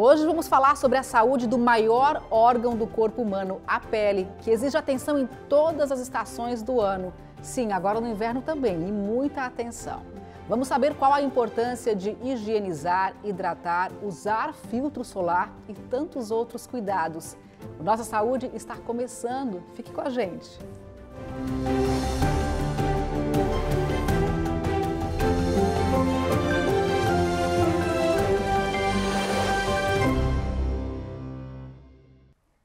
Hoje vamos falar sobre a saúde do maior órgão do corpo humano, a pele, que exige atenção em todas as estações do ano. Sim, agora no inverno também, e muita atenção. Vamos saber qual a importância de higienizar, hidratar, usar filtro solar e tantos outros cuidados. Nossa saúde está começando. Fique com a gente. Música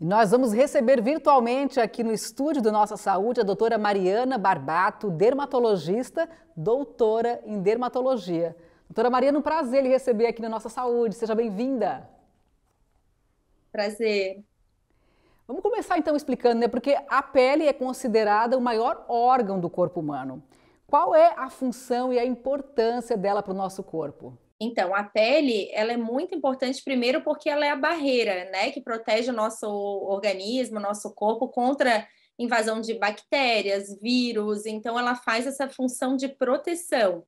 E nós vamos receber virtualmente aqui no estúdio do Nossa Saúde a doutora Mariana Barbato, dermatologista, doutora em dermatologia. Doutora Mariana, um prazer lhe receber aqui na Nossa Saúde. Seja bem-vinda. Prazer. Vamos começar então explicando, né? Porque a pele é considerada o maior órgão do corpo humano. Qual é a função e a importância dela para o nosso corpo? Então, a pele, ela é muito importante primeiro porque ela é a barreira, né, que protege o nosso organismo, o nosso corpo contra invasão de bactérias, vírus, então ela faz essa função de proteção.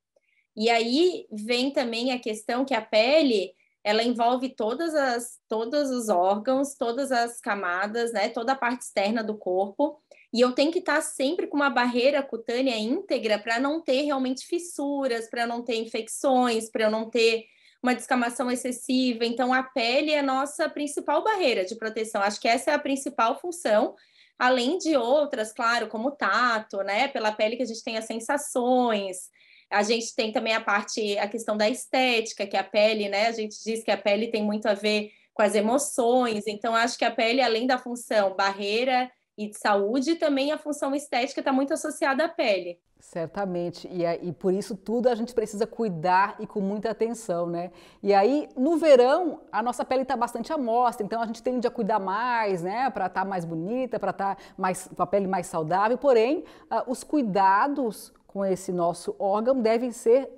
E aí vem também a questão que a pele, ela envolve todas as, todos os órgãos, todas as camadas, né, toda a parte externa do corpo. E eu tenho que estar sempre com uma barreira cutânea íntegra para não ter realmente fissuras, para não ter infecções, para não ter uma descamação excessiva. Então, a pele é a nossa principal barreira de proteção. Acho que essa é a principal função, além de outras, claro, como o tato, né? Pela pele que a gente tem as sensações. A gente tem também a parte, a questão da estética, que a pele, né? A gente diz que a pele tem muito a ver com as emoções. Então, acho que a pele, além da função barreira e de saúde, também a função estética está muito associada à pele. Certamente, e, é, e por isso tudo a gente precisa cuidar e com muita atenção, né? E aí, no verão, a nossa pele está bastante amostra, então a gente tende a cuidar mais, né? Para estar tá mais bonita, para estar tá mais com a pele mais saudável. Porém, uh, os cuidados com esse nosso órgão devem ser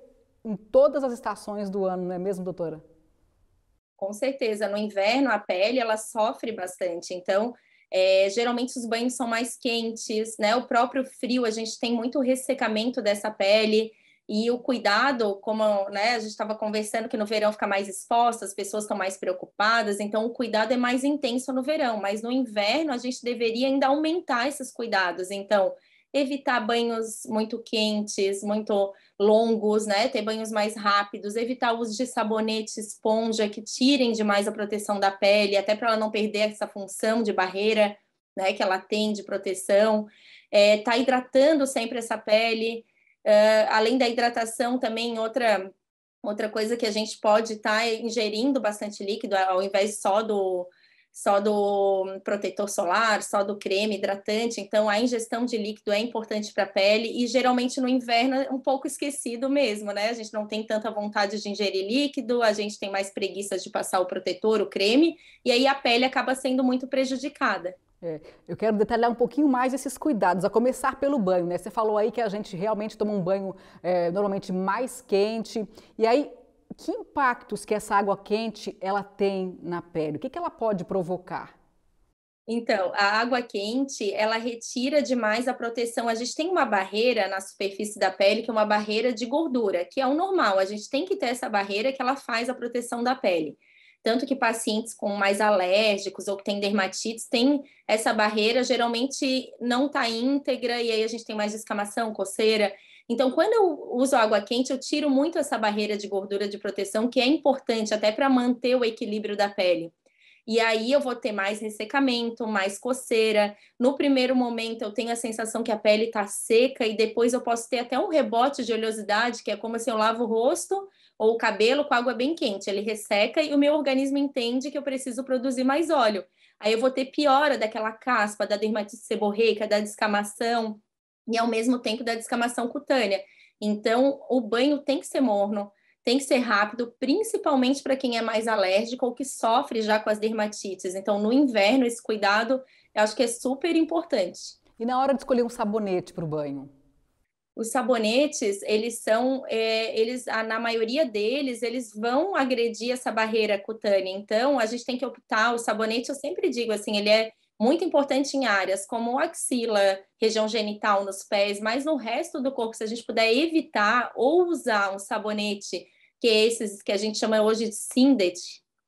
em todas as estações do ano, não é mesmo, doutora? Com certeza, no inverno a pele ela sofre bastante, então é, geralmente os banhos são mais quentes, né? O próprio frio, a gente tem muito ressecamento dessa pele e o cuidado, como né, a gente estava conversando, que no verão fica mais exposta, as pessoas estão mais preocupadas, então o cuidado é mais intenso no verão, mas no inverno a gente deveria ainda aumentar esses cuidados. Então, evitar banhos muito quentes, muito longos, né? Ter banhos mais rápidos, evitar o uso de sabonete, esponja que tirem demais a proteção da pele, até para ela não perder essa função de barreira, né? Que ela tem de proteção. É, tá hidratando sempre essa pele. Uh, além da hidratação, também outra outra coisa que a gente pode estar tá ingerindo bastante líquido, ao invés só do só do protetor solar, só do creme hidratante. Então, a ingestão de líquido é importante para a pele e geralmente no inverno é um pouco esquecido mesmo, né? A gente não tem tanta vontade de ingerir líquido, a gente tem mais preguiça de passar o protetor, o creme, e aí a pele acaba sendo muito prejudicada. É, eu quero detalhar um pouquinho mais esses cuidados, a começar pelo banho, né? Você falou aí que a gente realmente toma um banho é, normalmente mais quente. E aí, que impactos que essa água quente ela tem na pele? O que, que ela pode provocar? Então, a água quente, ela retira demais a proteção. A gente tem uma barreira na superfície da pele, que é uma barreira de gordura, que é o normal. A gente tem que ter essa barreira que ela faz a proteção da pele. Tanto que pacientes com mais alérgicos ou que têm dermatites têm essa barreira, geralmente não está íntegra, e aí a gente tem mais descamação, coceira. Então, quando eu uso água quente, eu tiro muito essa barreira de gordura de proteção, que é importante até para manter o equilíbrio da pele. E aí eu vou ter mais ressecamento, mais coceira. No primeiro momento eu tenho a sensação que a pele está seca e depois eu posso ter até um rebote de oleosidade, que é como se eu lavo o rosto ou o cabelo com água bem quente. Ele resseca e o meu organismo entende que eu preciso produzir mais óleo. Aí eu vou ter piora daquela caspa, da dermatite seborreica, da descamação e ao mesmo tempo da descamação cutânea. Então, o banho tem que ser morno, tem que ser rápido, principalmente para quem é mais alérgico ou que sofre já com as dermatites. Então, no inverno, esse cuidado eu acho que é super importante. E na hora de escolher um sabonete para o banho? Os sabonetes, eles são, é, eles, na maioria deles, eles vão agredir essa barreira cutânea. Então, a gente tem que optar. O sabonete, eu sempre digo assim, ele é muito importante em áreas como axila, região genital nos pés, mas no resto do corpo, se a gente puder evitar ou usar um sabonete, que é esses que a gente chama hoje de Sindet,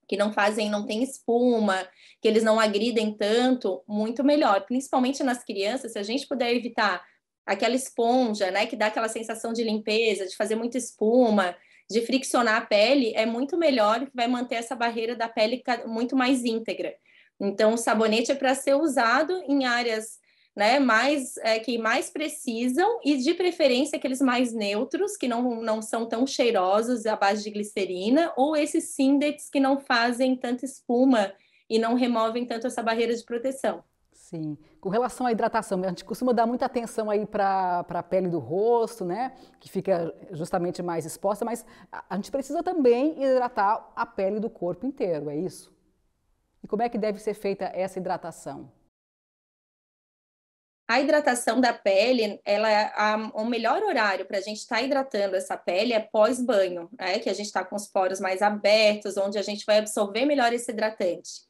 que não fazem, não tem espuma, que eles não agridem tanto, muito melhor. Principalmente nas crianças, se a gente puder evitar aquela esponja, né, que dá aquela sensação de limpeza, de fazer muita espuma, de friccionar a pele, é muito melhor, que vai manter essa barreira da pele muito mais íntegra. Então, o sabonete é para ser usado em áreas né, mais é, que mais precisam e de preferência aqueles mais neutros que não, não são tão cheirosos à base de glicerina ou esses síndex que não fazem tanta espuma e não removem tanto essa barreira de proteção. Sim. Com relação à hidratação, a gente costuma dar muita atenção aí para a pele do rosto, né? Que fica justamente mais exposta, mas a gente precisa também hidratar a pele do corpo inteiro, é isso? E como é que deve ser feita essa hidratação? A hidratação da pele, ela é a, o melhor horário para a gente estar tá hidratando essa pele é pós-banho, né? Que a gente está com os poros mais abertos, onde a gente vai absorver melhor esse hidratante.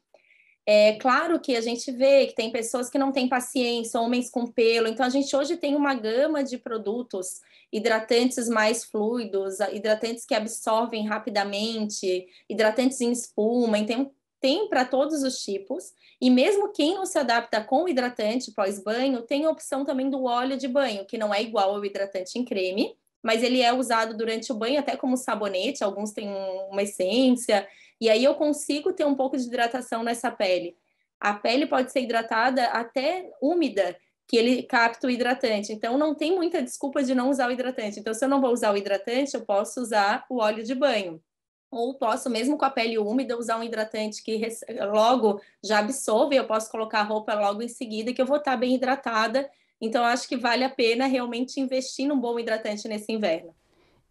É claro que a gente vê que tem pessoas que não têm paciência, homens com pelo. Então, a gente hoje tem uma gama de produtos hidratantes mais fluidos, hidratantes que absorvem rapidamente, hidratantes em espuma. Então, tem para todos os tipos, e mesmo quem não se adapta com hidratante pós-banho, tem a opção também do óleo de banho, que não é igual ao hidratante em creme, mas ele é usado durante o banho até como sabonete, alguns têm uma essência, e aí eu consigo ter um pouco de hidratação nessa pele. A pele pode ser hidratada até úmida, que ele capta o hidratante. Então não tem muita desculpa de não usar o hidratante. Então se eu não vou usar o hidratante, eu posso usar o óleo de banho ou posso, mesmo com a pele úmida, usar um hidratante que logo já absorve, eu posso colocar a roupa logo em seguida, que eu vou estar bem hidratada. Então, acho que vale a pena realmente investir num bom hidratante nesse inverno.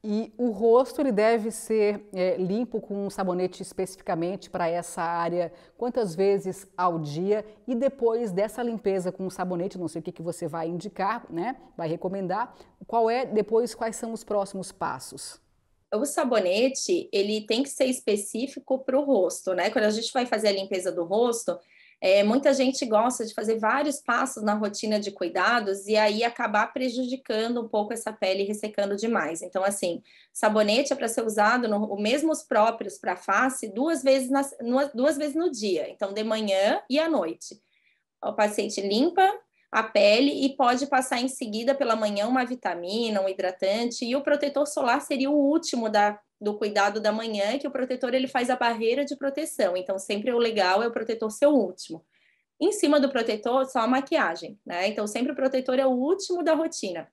E o rosto ele deve ser é, limpo com um sabonete especificamente para essa área, quantas vezes ao dia? E depois dessa limpeza com um sabonete, não sei o que, que você vai indicar, né? Vai recomendar. Qual é depois quais são os próximos passos? o sabonete, ele tem que ser específico para o rosto, né? Quando a gente vai fazer a limpeza do rosto, é, muita gente gosta de fazer vários passos na rotina de cuidados e aí acabar prejudicando um pouco essa pele ressecando demais. Então, assim, sabonete é para ser usado no, mesmo os próprios para face duas vezes, duas vezes no dia. Então, de manhã e à noite. O paciente limpa a pele e pode passar em seguida pela manhã uma vitamina, um hidratante e o protetor solar seria o último da, do cuidado da manhã, que o protetor ele faz a barreira de proteção. Então sempre o legal é o protetor ser o último. Em cima do protetor só a maquiagem, né? Então sempre o protetor é o último da rotina.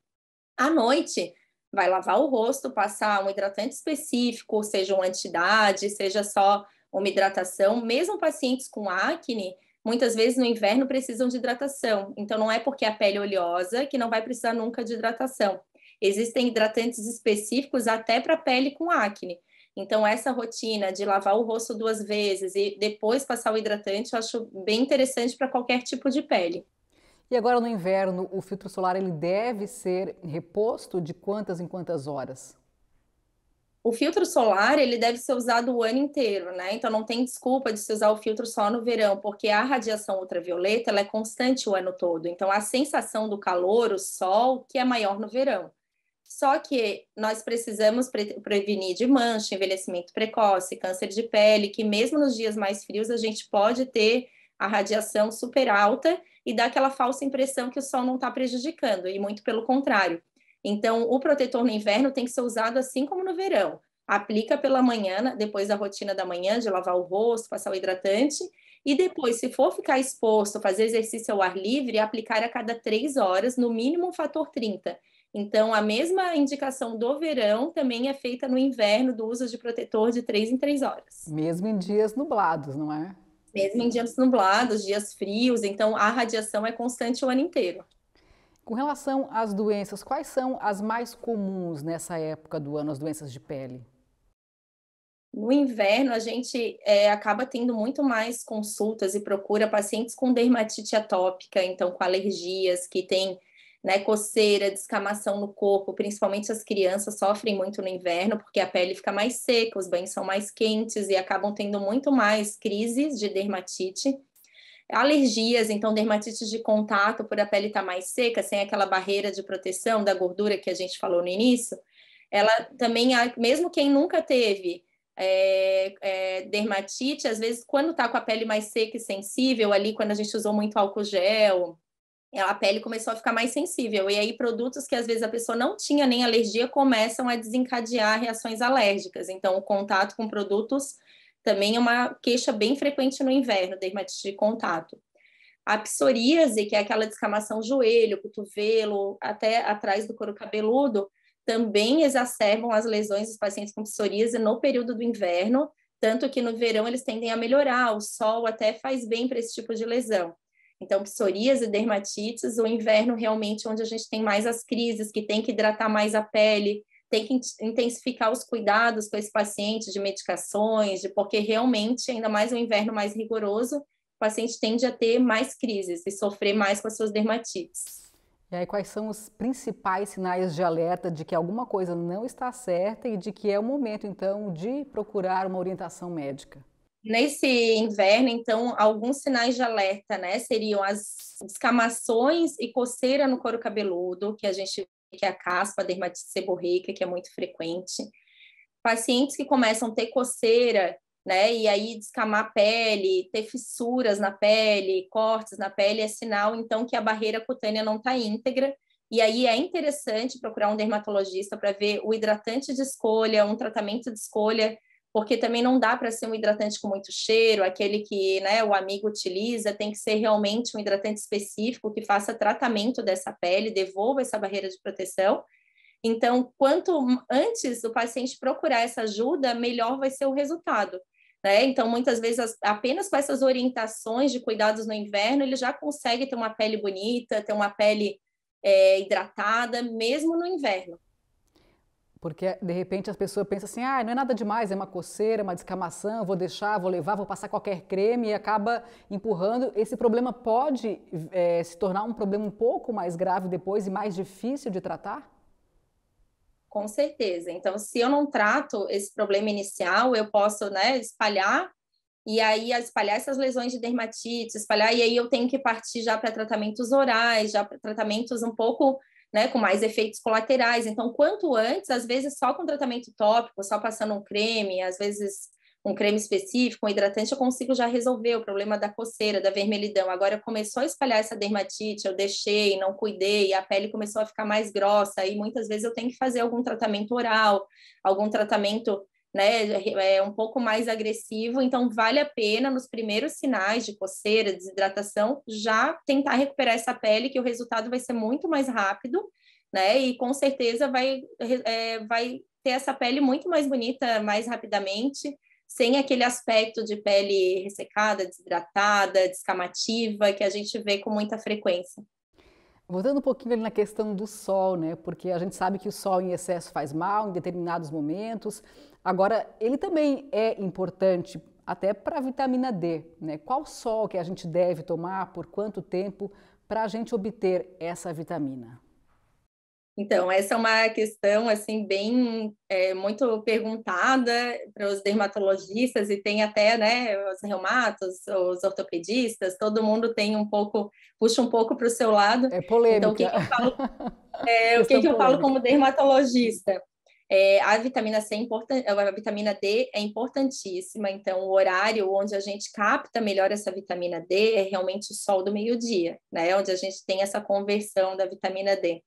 À noite vai lavar o rosto, passar um hidratante específico, seja uma entidade, seja só uma hidratação, mesmo pacientes com acne, muitas vezes no inverno precisam de hidratação. Então, não é porque a pele é oleosa que não vai precisar nunca de hidratação. Existem hidratantes específicos até para pele com acne. Então, essa rotina de lavar o rosto duas vezes e depois passar o hidratante, eu acho bem interessante para qualquer tipo de pele. E agora no inverno, o filtro solar ele deve ser reposto de quantas em quantas horas? O filtro solar, ele deve ser usado o ano inteiro, né? Então não tem desculpa de se usar o filtro só no verão, porque a radiação ultravioleta, ela é constante o ano todo. Então a sensação do calor, o sol, que é maior no verão. Só que nós precisamos pre prevenir de mancha, envelhecimento precoce, câncer de pele, que mesmo nos dias mais frios a gente pode ter a radiação super alta e dá aquela falsa impressão que o sol não está prejudicando, e muito pelo contrário. Então, o protetor no inverno tem que ser usado assim como no verão. Aplica pela manhã, né, depois da rotina da manhã, de lavar o rosto, passar o hidratante. E depois, se for ficar exposto, fazer exercício ao ar livre, aplicar a cada três horas, no mínimo um fator 30. Então, a mesma indicação do verão também é feita no inverno do uso de protetor de três em três horas. Mesmo em dias nublados, não é? Mesmo em dias nublados, dias frios, então a radiação é constante o ano inteiro. Com relação às doenças, quais são as mais comuns nessa época do ano, as doenças de pele? No inverno, a gente é, acaba tendo muito mais consultas e procura pacientes com dermatite atópica, então com alergias, que tem né, coceira, descamação no corpo, principalmente as crianças sofrem muito no inverno, porque a pele fica mais seca, os banhos são mais quentes e acabam tendo muito mais crises de dermatite. Alergias, então dermatites de contato, por a pele estar tá mais seca, sem aquela barreira de proteção da gordura que a gente falou no início, ela também, mesmo quem nunca teve é, é, dermatite, às vezes quando está com a pele mais seca e sensível, ali quando a gente usou muito álcool gel, a pele começou a ficar mais sensível. E aí, produtos que às vezes a pessoa não tinha nem alergia começam a desencadear reações alérgicas. Então, o contato com produtos também é uma queixa bem frequente no inverno, dermatite de contato. A psoríase, que é aquela descamação joelho, cotovelo, até atrás do couro cabeludo, também exacerbam as lesões dos pacientes com psoríase no período do inverno, tanto que no verão eles tendem a melhorar, o sol até faz bem para esse tipo de lesão. Então, psoríase, dermatites, o inverno realmente é onde a gente tem mais as crises, que tem que hidratar mais a pele, tem que intensificar os cuidados com esse paciente de medicações, de porque realmente, ainda mais um inverno mais rigoroso, o paciente tende a ter mais crises e sofrer mais com as suas dermatites. E aí, quais são os principais sinais de alerta de que alguma coisa não está certa e de que é o momento, então, de procurar uma orientação médica? Nesse inverno, então, alguns sinais de alerta, né, seriam as escamações e coceira no couro cabeludo, que a gente que é a caspa, a dermatite seborreica, que é muito frequente. Pacientes que começam a ter coceira, né? E aí descamar a pele, ter fissuras na pele, cortes na pele, é sinal, então, que a barreira cutânea não está íntegra. E aí é interessante procurar um dermatologista para ver o hidratante de escolha, um tratamento de escolha porque também não dá para ser um hidratante com muito cheiro, aquele que né, o amigo utiliza, tem que ser realmente um hidratante específico que faça tratamento dessa pele, devolva essa barreira de proteção. Então, quanto antes o paciente procurar essa ajuda, melhor vai ser o resultado. Né? Então, muitas vezes, apenas com essas orientações de cuidados no inverno, ele já consegue ter uma pele bonita, ter uma pele é, hidratada, mesmo no inverno. Porque de repente as pessoas pensam assim: ah, não é nada demais, é uma coceira, uma descamação, vou deixar, vou levar, vou passar qualquer creme e acaba empurrando. Esse problema pode é, se tornar um problema um pouco mais grave depois e mais difícil de tratar? Com certeza. Então, se eu não trato esse problema inicial, eu posso né, espalhar e aí espalhar essas lesões de dermatite, espalhar, e aí eu tenho que partir já para tratamentos orais, já para tratamentos um pouco né, com mais efeitos colaterais. Então, quanto antes, às vezes só com tratamento tópico, só passando um creme, às vezes um creme específico, um hidratante, eu consigo já resolver o problema da coceira, da vermelhidão. Agora começou a espalhar essa dermatite, eu deixei, não cuidei, a pele começou a ficar mais grossa, e muitas vezes eu tenho que fazer algum tratamento oral, algum tratamento né, é um pouco mais agressivo, então vale a pena nos primeiros sinais de coceira, desidratação, já tentar recuperar essa pele, que o resultado vai ser muito mais rápido, né, e com certeza vai, é, vai ter essa pele muito mais bonita mais rapidamente, sem aquele aspecto de pele ressecada, desidratada, descamativa, que a gente vê com muita frequência. Voltando um pouquinho ali na questão do sol, né? Porque a gente sabe que o sol em excesso faz mal em determinados momentos. Agora, ele também é importante até para a vitamina D, né? Qual sol que a gente deve tomar, por quanto tempo, para a gente obter essa vitamina? Então, essa é uma questão, assim, bem, é, muito perguntada para os dermatologistas e tem até, né, os reumatos, os ortopedistas, todo mundo tem um pouco, puxa um pouco para o seu lado. É polêmica. Então, o que, que eu falo, é, o que, que eu falo como dermatologista? É, a vitamina C é importante, a vitamina D é importantíssima, então o horário onde a gente capta melhor essa vitamina D é realmente o sol do meio-dia, né? Onde a gente tem essa conversão da vitamina D.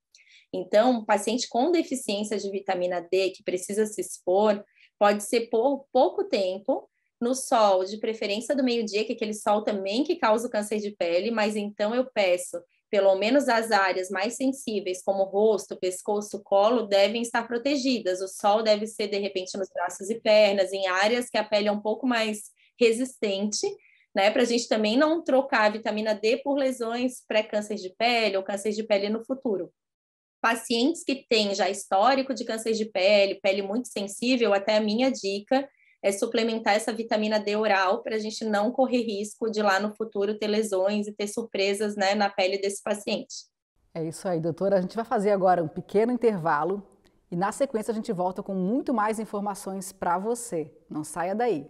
Então, um paciente com deficiência de vitamina D que precisa se expor pode ser por pouco tempo no sol, de preferência do meio-dia, que é aquele sol também que causa o câncer de pele, mas então eu peço, pelo menos as áreas mais sensíveis, como rosto, pescoço, colo, devem estar protegidas. O sol deve ser, de repente, nos braços e pernas, em áreas que a pele é um pouco mais resistente, né? Para a gente também não trocar a vitamina D por lesões pré-câncer de pele ou câncer de pele no futuro pacientes que têm já histórico de câncer de pele, pele muito sensível, até a minha dica é suplementar essa vitamina D oral para a gente não correr risco de lá no futuro ter lesões e ter surpresas né, na pele desse paciente. É isso aí, doutora. A gente vai fazer agora um pequeno intervalo e na sequência a gente volta com muito mais informações para você. Não saia daí.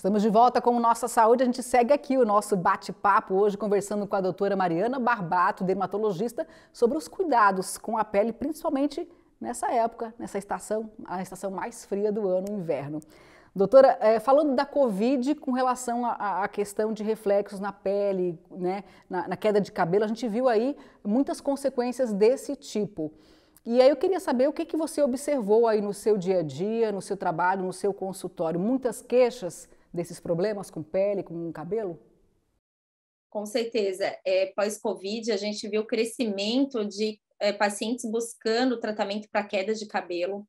Estamos de volta com Nossa Saúde. A gente segue aqui o nosso bate-papo hoje, conversando com a doutora Mariana Barbato, dermatologista, sobre os cuidados com a pele, principalmente nessa época, nessa estação, a estação mais fria do ano, o inverno. Doutora, eh, falando da Covid com relação à questão de reflexos na pele, né, na, na queda de cabelo, a gente viu aí muitas consequências desse tipo. E aí eu queria saber o que, que você observou aí no seu dia a dia, no seu trabalho, no seu consultório. Muitas queixas desses problemas com pele, com cabelo? Com certeza. É, Pós-Covid, a gente viu o crescimento de é, pacientes buscando tratamento para queda de cabelo.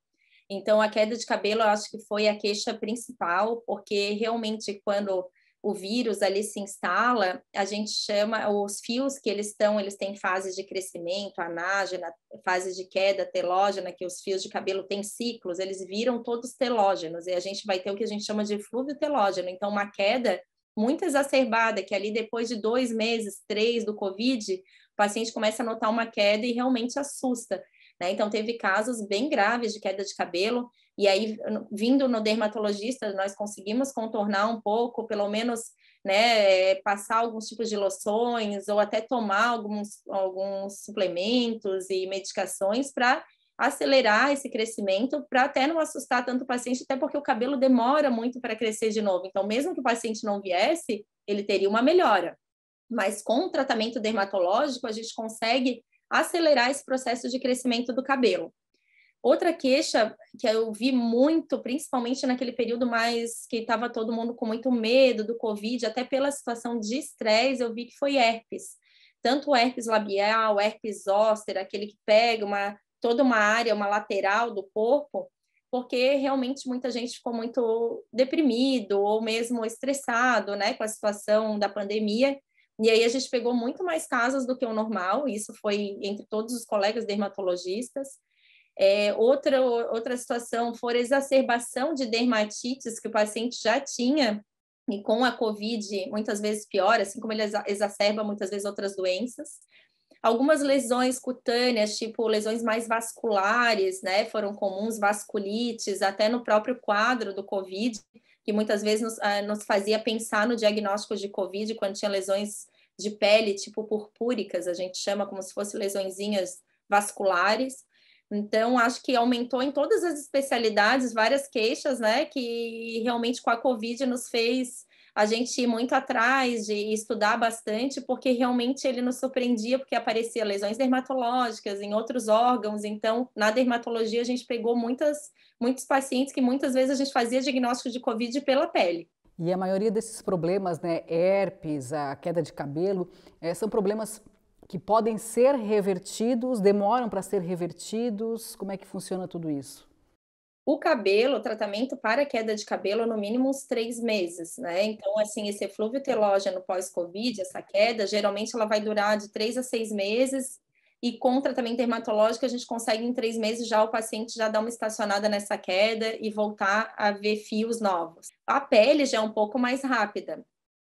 Então, a queda de cabelo, eu acho que foi a queixa principal, porque realmente quando o vírus ali se instala, a gente chama os fios que eles estão, eles têm fases de crescimento, anágena, fases de queda, telógena, que os fios de cabelo têm ciclos, eles viram todos telógenos, e a gente vai ter o que a gente chama de flúvio telógeno, então uma queda muito exacerbada, que ali depois de dois meses, três do Covid, o paciente começa a notar uma queda e realmente assusta. Né? Então, teve casos bem graves de queda de cabelo, e aí, vindo no dermatologista, nós conseguimos contornar um pouco, pelo menos, né, passar alguns tipos de loções ou até tomar alguns, alguns suplementos e medicações para acelerar esse crescimento para até não assustar tanto o paciente, até porque o cabelo demora muito para crescer de novo. Então, mesmo que o paciente não viesse, ele teria uma melhora. Mas com o tratamento dermatológico, a gente consegue acelerar esse processo de crescimento do cabelo. Outra queixa que eu vi muito, principalmente naquele período mais que estava todo mundo com muito medo do Covid, até pela situação de estresse, eu vi que foi herpes. Tanto o herpes labial, herpes zóster, aquele que pega uma, toda uma área, uma lateral do corpo, porque realmente muita gente ficou muito deprimido ou mesmo estressado, né, com a situação da pandemia. E aí a gente pegou muito mais casos do que o normal, isso foi entre todos os colegas dermatologistas. É, outra, outra situação for exacerbação de dermatites que o paciente já tinha, e com a COVID muitas vezes piora, assim como ele exacerba muitas vezes outras doenças. Algumas lesões cutâneas, tipo lesões mais vasculares, né, foram comuns, vasculites, até no próprio quadro do COVID, que muitas vezes nos, ah, nos fazia pensar no diagnóstico de COVID quando tinha lesões de pele, tipo purpúricas, a gente chama como se fossem lesõezinhas vasculares então, acho que aumentou em todas as especialidades várias queixas, né? Que realmente com a Covid nos fez a gente ir muito atrás de estudar bastante, porque realmente ele nos surpreendia, porque aparecia lesões dermatológicas em outros órgãos. Então, na dermatologia, a gente pegou muitas, muitos pacientes que muitas vezes a gente fazia diagnóstico de Covid pela pele. E a maioria desses problemas, né, herpes, a queda de cabelo, é, são problemas que podem ser revertidos, demoram para ser revertidos? Como é que funciona tudo isso? O cabelo, o tratamento para queda de cabelo, é no mínimo uns três meses, né? Então, assim, esse eflúvio telógeno pós-Covid, essa queda, geralmente ela vai durar de três a seis meses. E com tratamento dermatológico, a gente consegue em três meses já o paciente já dar uma estacionada nessa queda e voltar a ver fios novos. A pele já é um pouco mais rápida.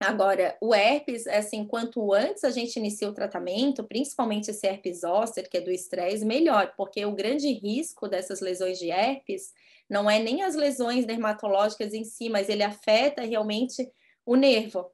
Agora, o herpes, assim, quanto antes a gente inicia o tratamento, principalmente esse herpes zoster, que é do estresse, melhor, porque o grande risco dessas lesões de herpes não é nem as lesões dermatológicas em si, mas ele afeta realmente o nervo.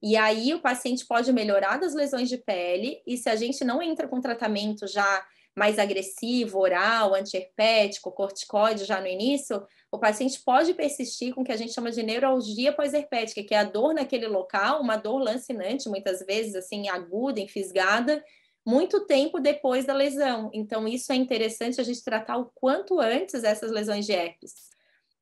E aí o paciente pode melhorar das lesões de pele, e se a gente não entra com tratamento já mais agressivo, oral, antiherpético, corticoide já no início, o paciente pode persistir com o que a gente chama de neuralgia pós-herpética, que é a dor naquele local, uma dor lancinante, muitas vezes, assim, aguda, enfisgada, muito tempo depois da lesão. Então, isso é interessante a gente tratar o quanto antes essas lesões de herpes.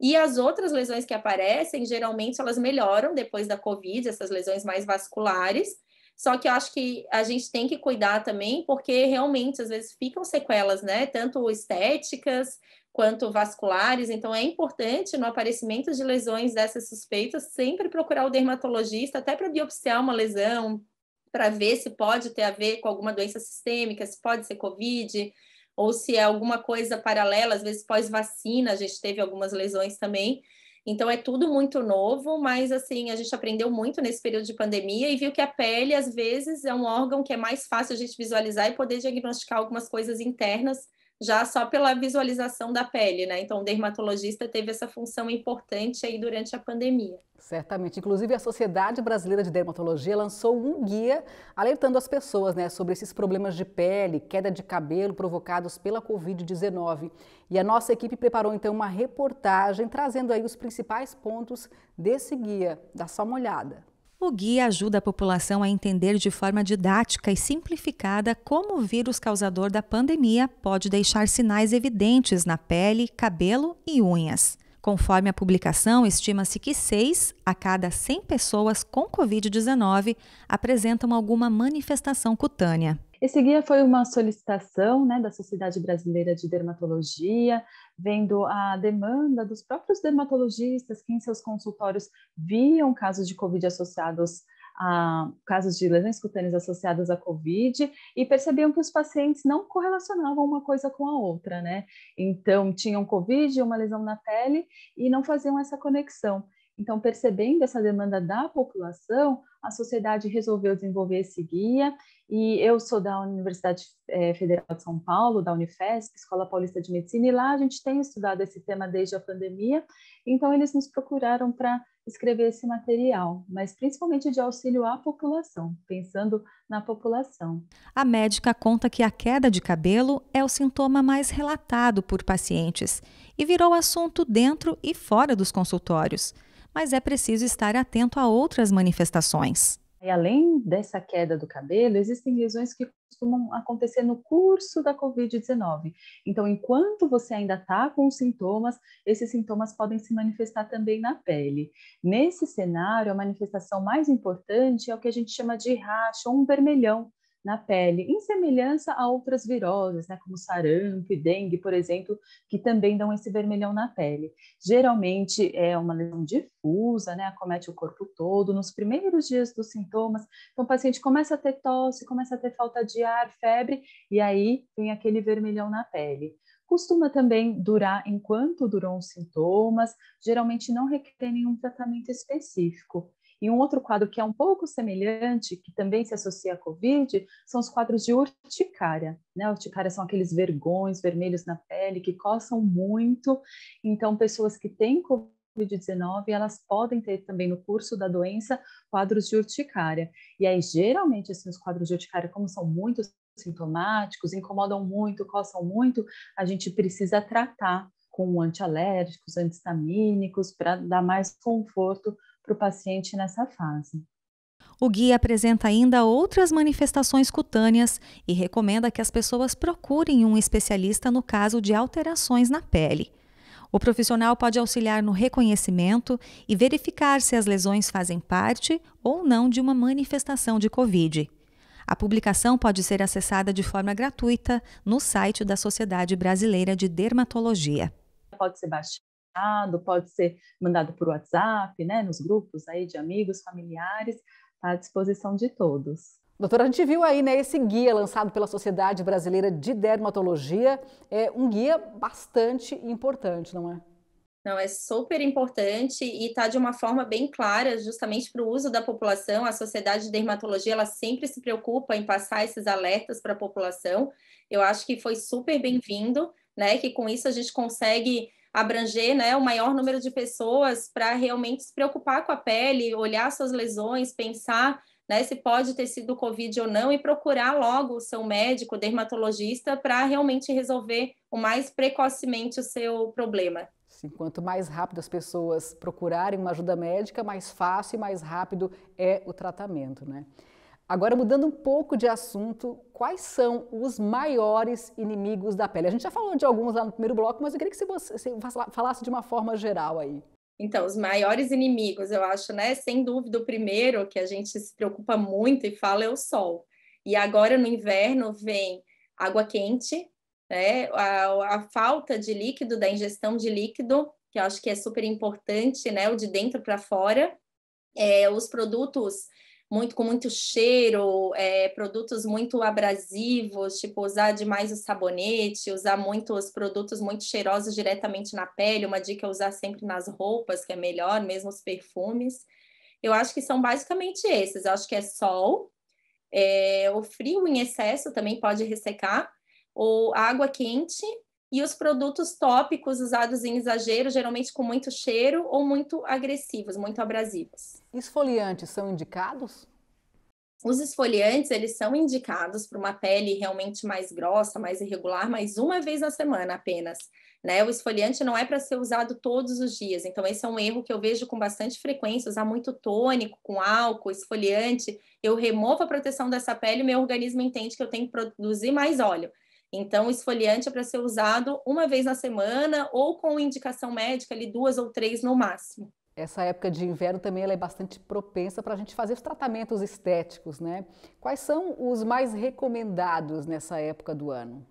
E as outras lesões que aparecem, geralmente elas melhoram depois da Covid, essas lesões mais vasculares. Só que eu acho que a gente tem que cuidar também, porque realmente às vezes ficam sequelas, né? Tanto estéticas quanto vasculares. Então, é importante no aparecimento de lesões dessas suspeitas sempre procurar o dermatologista, até para biopsiar uma lesão, para ver se pode ter a ver com alguma doença sistêmica, se pode ser Covid, ou se é alguma coisa paralela, às vezes pós-vacina, a gente teve algumas lesões também. Então, é tudo muito novo, mas assim, a gente aprendeu muito nesse período de pandemia e viu que a pele, às vezes, é um órgão que é mais fácil a gente visualizar e poder diagnosticar algumas coisas internas já só pela visualização da pele, né? Então, o dermatologista teve essa função importante aí durante a pandemia. Certamente. Inclusive, a Sociedade Brasileira de Dermatologia lançou um guia alertando as pessoas né, sobre esses problemas de pele, queda de cabelo provocados pela Covid-19. E a nossa equipe preparou, então, uma reportagem trazendo aí os principais pontos desse guia. Dá só uma olhada. O guia ajuda a população a entender de forma didática e simplificada como o vírus causador da pandemia pode deixar sinais evidentes na pele, cabelo e unhas. Conforme a publicação, estima-se que 6 a cada 100 pessoas com Covid-19 apresentam alguma manifestação cutânea. Esse guia foi uma solicitação né, da Sociedade Brasileira de Dermatologia, vendo a demanda dos próprios dermatologistas que em seus consultórios viam casos de Covid associados a casos de lesões cutâneas associadas à COVID e percebiam que os pacientes não correlacionavam uma coisa com a outra, né? Então, tinham COVID, uma lesão na pele e não faziam essa conexão. Então, percebendo essa demanda da população, a sociedade resolveu desenvolver esse guia. E eu sou da Universidade eh, Federal de São Paulo, da Unifesp, Escola Paulista de Medicina, e lá a gente tem estudado esse tema desde a pandemia. Então, eles nos procuraram para escrever esse material, mas principalmente de auxílio à população, pensando na população. A médica conta que a queda de cabelo é o sintoma mais relatado por pacientes e virou assunto dentro e fora dos consultórios mas é preciso estar atento a outras manifestações. E além dessa queda do cabelo, existem lesões que costumam acontecer no curso da Covid-19. Então, enquanto você ainda está com os sintomas, esses sintomas podem se manifestar também na pele. Nesse cenário, a manifestação mais importante é o que a gente chama de racha ou um vermelhão, na pele, em semelhança a outras viroses, né, como sarampo e dengue, por exemplo, que também dão esse vermelhão na pele. Geralmente é uma lesão difusa, né, acomete o corpo todo nos primeiros dias dos sintomas. Então o paciente começa a ter tosse, começa a ter falta de ar, febre, e aí tem aquele vermelhão na pele costuma também durar enquanto duram os sintomas, geralmente não requer nenhum tratamento específico. E um outro quadro que é um pouco semelhante, que também se associa à COVID, são os quadros de urticária. Né? Urticária são aqueles vergões vermelhos na pele que coçam muito. Então, pessoas que têm COVID 19 elas podem ter também no curso da doença quadros de urticária. E aí, geralmente, assim, os quadros de urticária, como são muito sintomáticos, incomodam muito, coçam muito, a gente precisa tratar com antialérgicos, antihistamínicos para dar mais conforto para o paciente nessa fase. O guia apresenta ainda outras manifestações cutâneas e recomenda que as pessoas procurem um especialista no caso de alterações na pele. O profissional pode auxiliar no reconhecimento e verificar se as lesões fazem parte ou não de uma manifestação de Covid. A publicação pode ser acessada de forma gratuita no site da Sociedade Brasileira de Dermatologia. Pode ser baixada pode ser mandado por WhatsApp, né, nos grupos aí de amigos, familiares, tá à disposição de todos. Doutora, a gente viu aí né, esse guia lançado pela Sociedade Brasileira de Dermatologia, é um guia bastante importante, não é? Não, é super importante e está de uma forma bem clara, justamente para o uso da população. A Sociedade de Dermatologia ela sempre se preocupa em passar esses alertas para a população. Eu acho que foi super bem-vindo, né? Que com isso a gente consegue abranger né, o maior número de pessoas para realmente se preocupar com a pele, olhar suas lesões, pensar né, se pode ter sido Covid ou não e procurar logo o seu médico, dermatologista, para realmente resolver o mais precocemente o seu problema. Sim, quanto mais rápido as pessoas procurarem uma ajuda médica, mais fácil e mais rápido é o tratamento, né? Agora, mudando um pouco de assunto, quais são os maiores inimigos da pele? A gente já falou de alguns lá no primeiro bloco, mas eu queria que você falasse de uma forma geral aí. Então, os maiores inimigos, eu acho, né? Sem dúvida, o primeiro que a gente se preocupa muito e fala é o sol. E agora no inverno vem água quente, né? A, a falta de líquido, da ingestão de líquido, que eu acho que é super importante, né? O de dentro para fora. É, os produtos muito com muito cheiro, é, produtos muito abrasivos, tipo usar demais o sabonete, usar muito os produtos muito cheirosos diretamente na pele. Uma dica é usar sempre nas roupas, que é melhor, mesmo os perfumes. Eu acho que são basicamente esses. Eu acho que é sol, é, o frio em excesso também pode ressecar, ou água quente e os produtos tópicos usados em exagero, geralmente com muito cheiro ou muito agressivos, muito abrasivos. Esfoliantes são indicados? Os esfoliantes, eles são indicados para uma pele realmente mais grossa, mais irregular, mas uma vez na semana apenas, né? O esfoliante não é para ser usado todos os dias. Então esse é um erro que eu vejo com bastante frequência, usar muito tônico com álcool, esfoliante, eu removo a proteção dessa pele, meu organismo entende que eu tenho que produzir mais óleo. Então, o esfoliante é para ser usado uma vez na semana ou com indicação médica, ali duas ou três no máximo. Essa época de inverno também ela é bastante propensa para a gente fazer os tratamentos estéticos, né? Quais são os mais recomendados nessa época do ano?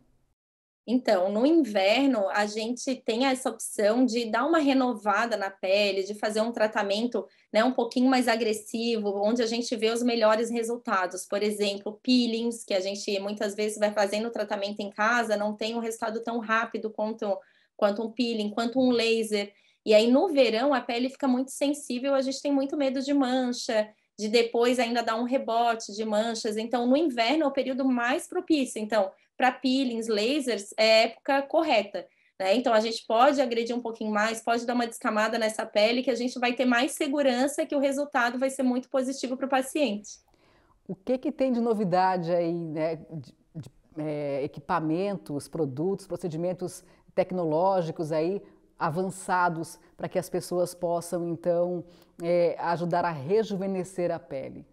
Então, no inverno, a gente tem essa opção de dar uma renovada na pele, de fazer um tratamento né, um pouquinho mais agressivo, onde a gente vê os melhores resultados. Por exemplo, peelings, que a gente muitas vezes vai fazendo o tratamento em casa, não tem um resultado tão rápido quanto, quanto um peeling, quanto um laser. E aí, no verão, a pele fica muito sensível, a gente tem muito medo de mancha, de depois ainda dar um rebote de manchas. Então, no inverno é o período mais propício. Então, para peelings, lasers, é época correta. Né? Então, a gente pode agredir um pouquinho mais, pode dar uma descamada nessa pele, que a gente vai ter mais segurança que o resultado vai ser muito positivo para o paciente. O que, que tem de novidade aí, né? de, de é, equipamentos, produtos, procedimentos tecnológicos aí avançados para que as pessoas possam, então, é, ajudar a rejuvenescer a pele?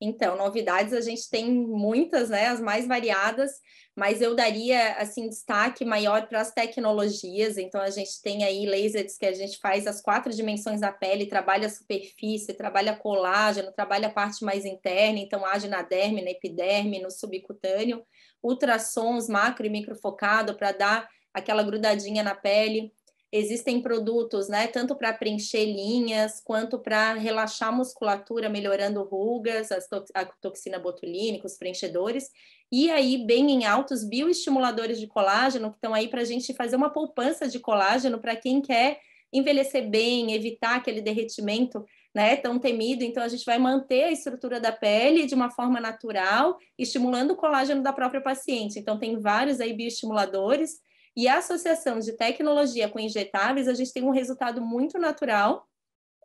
Então, novidades a gente tem muitas, né, as mais variadas, mas eu daria assim destaque maior para as tecnologias. Então, a gente tem aí lasers que a gente faz as quatro dimensões da pele, trabalha a superfície, trabalha colágeno, trabalha a parte mais interna, então age na derme, na epiderme, no subcutâneo, ultrassons macro e microfocado para dar aquela grudadinha na pele Existem produtos, né, tanto para preencher linhas, quanto para relaxar a musculatura, melhorando rugas, to a toxina botulínica, os preenchedores. E aí, bem em altos, bioestimuladores de colágeno, que estão aí para a gente fazer uma poupança de colágeno para quem quer envelhecer bem, evitar aquele derretimento né, tão temido. Então, a gente vai manter a estrutura da pele de uma forma natural, estimulando o colágeno da própria paciente. Então, tem vários aí bioestimuladores e a associação de tecnologia com injetáveis, a gente tem um resultado muito natural,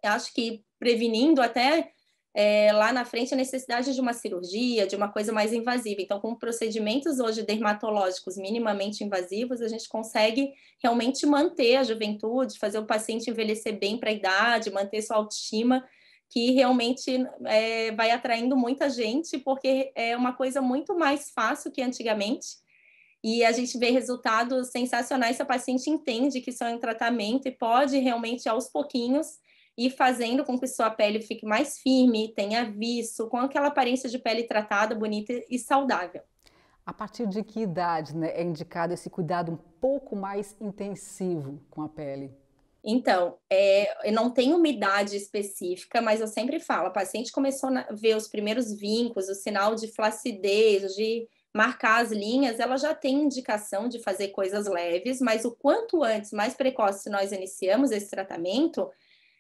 acho que prevenindo até é, lá na frente a necessidade de uma cirurgia, de uma coisa mais invasiva. Então, com procedimentos hoje dermatológicos minimamente invasivos, a gente consegue realmente manter a juventude, fazer o paciente envelhecer bem para a idade, manter sua autoestima, que realmente é, vai atraindo muita gente, porque é uma coisa muito mais fácil que antigamente. E a gente vê resultados sensacionais se a paciente entende que isso é um tratamento e pode realmente, aos pouquinhos, ir fazendo com que sua pele fique mais firme, tenha viço, com aquela aparência de pele tratada, bonita e saudável. A partir de que idade né, é indicado esse cuidado um pouco mais intensivo com a pele? Então, é, eu não tenho uma idade específica, mas eu sempre falo, a paciente começou a ver os primeiros vincos, o sinal de flacidez, de marcar as linhas, ela já tem indicação de fazer coisas leves, mas o quanto antes, mais precoce nós iniciamos esse tratamento,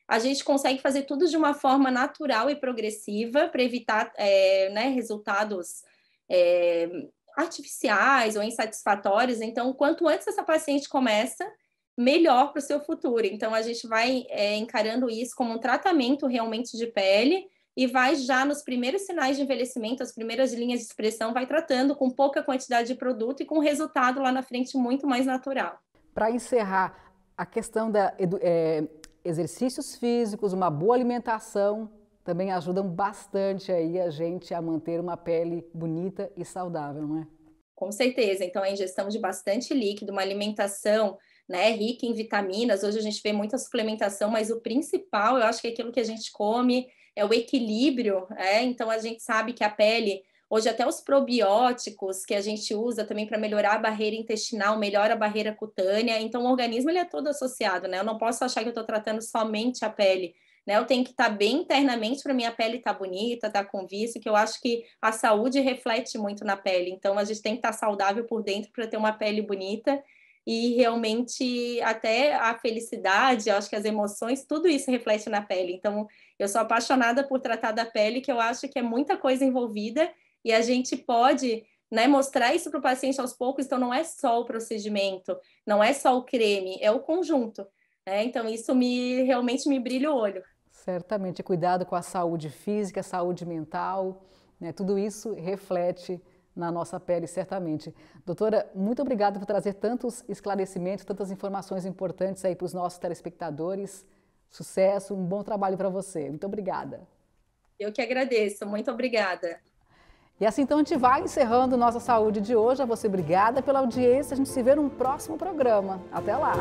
a gente consegue fazer tudo de uma forma natural e progressiva para evitar é, né, resultados é, artificiais ou insatisfatórios. Então, quanto antes essa paciente começa, melhor para o seu futuro. Então, a gente vai é, encarando isso como um tratamento realmente de pele e vai já nos primeiros sinais de envelhecimento, as primeiras linhas de expressão, vai tratando com pouca quantidade de produto e com resultado lá na frente muito mais natural. Para encerrar, a questão da é, exercícios físicos, uma boa alimentação também ajudam bastante aí a gente a manter uma pele bonita e saudável, não é? Com certeza. Então, a ingestão de bastante líquido, uma alimentação né, rica em vitaminas. Hoje a gente vê muita suplementação, mas o principal, eu acho que é aquilo que a gente come, é o equilíbrio, é? então a gente sabe que a pele, hoje até os probióticos que a gente usa também para melhorar a barreira intestinal, melhora a barreira cutânea, então o organismo ele é todo associado, né? Eu não posso achar que eu estou tratando somente a pele. Né? Eu tenho que estar tá bem internamente para minha pele estar tá bonita, estar tá com vício, que eu acho que a saúde reflete muito na pele. Então a gente tem que estar tá saudável por dentro para ter uma pele bonita e realmente até a felicidade, acho que as emoções, tudo isso reflete na pele. Então, eu sou apaixonada por tratar da pele, que eu acho que é muita coisa envolvida e a gente pode né, mostrar isso para o paciente aos poucos. Então, não é só o procedimento, não é só o creme, é o conjunto. Né? Então, isso me realmente me brilha o olho. Certamente, cuidado com a saúde física, saúde mental, né? tudo isso reflete na nossa pele, certamente. Doutora, muito obrigada por trazer tantos esclarecimentos, tantas informações importantes aí para os nossos telespectadores. Sucesso, um bom trabalho para você. Muito obrigada. Eu que agradeço, muito obrigada. E assim então a gente vai encerrando nossa saúde de hoje. A você, obrigada pela audiência. A gente se vê num próximo programa. Até lá.